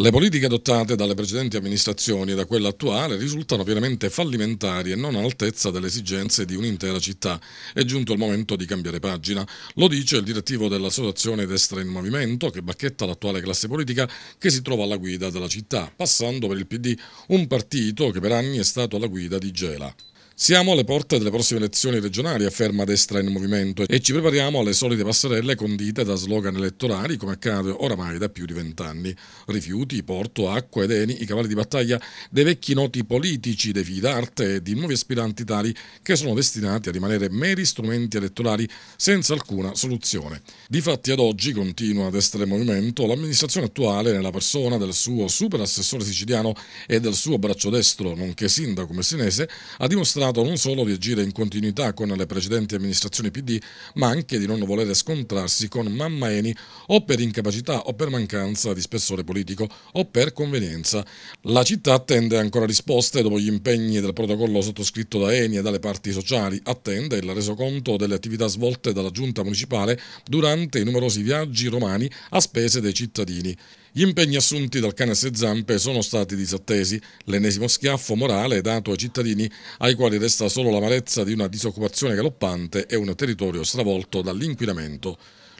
Le politiche adottate dalle precedenti amministrazioni e da quella attuale risultano pienamente fallimentari e non all'altezza delle esigenze di un'intera città. È giunto il momento di cambiare pagina. Lo dice il direttivo dell'associazione Destra in Movimento che bacchetta l'attuale classe politica che si trova alla guida della città, passando per il PD, un partito che per anni è stato alla guida di Gela. Siamo alle porte delle prossime elezioni regionali, afferma destra in movimento, e ci prepariamo alle solite passerelle condite da slogan elettorali come accade oramai da più di vent'anni. Rifiuti, porto, acqua ed eni, i cavalli di battaglia dei vecchi noti politici, dei figli d'arte e di nuovi aspiranti tali che sono destinati a rimanere meri strumenti elettorali senza alcuna soluzione. Difatti ad oggi, continua destra in movimento, l'amministrazione attuale nella persona del suo super assessore siciliano e del suo braccio destro, nonché sindaco messinese, ha dimostrato accusato non solo di agire in continuità con le precedenti amministrazioni PD, ma anche di non volere scontrarsi con Mamma Eni o per incapacità o per mancanza di spessore politico o per convenienza. La città attende ancora risposte dopo gli impegni del protocollo sottoscritto da Eni e dalle parti sociali, attende il resoconto delle attività svolte dalla giunta municipale durante i numerosi viaggi romani a spese dei cittadini. Gli impegni assunti dal cane a sei zampe sono stati disattesi, l'ennesimo schiaffo morale dato ai cittadini ai quali resta solo l'amarezza di una disoccupazione galoppante e un territorio stravolto dall'inquinamento.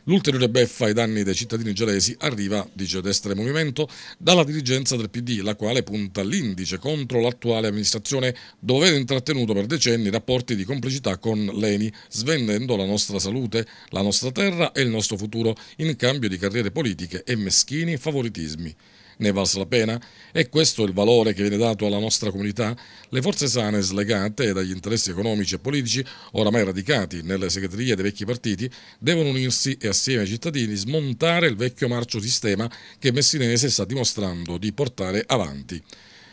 L'ulteriore beffa ai danni dei cittadini gelesi arriva, dice Destra e Movimento, dalla dirigenza del PD, la quale punta l'indice contro l'attuale amministrazione dove aveva intrattenuto per decenni rapporti di complicità con l'ENI, svendendo la nostra salute, la nostra terra e il nostro futuro in cambio di carriere politiche e meschini favoritismi ne valsa la pena? È questo il valore che viene dato alla nostra comunità? Le forze sane slegate dagli interessi economici e politici, oramai radicati nelle segreterie dei vecchi partiti, devono unirsi e assieme ai cittadini smontare il vecchio marcio sistema che Messinese sta dimostrando di portare avanti.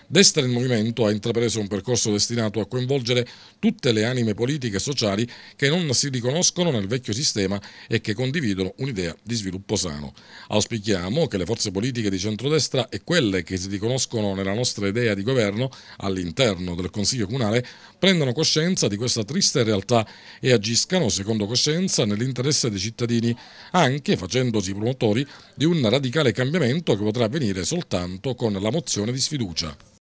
Destra il Movimento ha intrapreso un percorso destinato a coinvolgere tutte le anime politiche e sociali che non si riconoscono nel vecchio sistema e che condividono un'idea di sviluppo sano. Auspichiamo che le forze politiche di centrodestra e quelle che si riconoscono nella nostra idea di governo all'interno del Consiglio Comunale prendano coscienza di questa triste realtà e agiscano secondo coscienza nell'interesse dei cittadini, anche facendosi promotori di un radicale cambiamento che potrà avvenire soltanto con la mozione di sfiducia.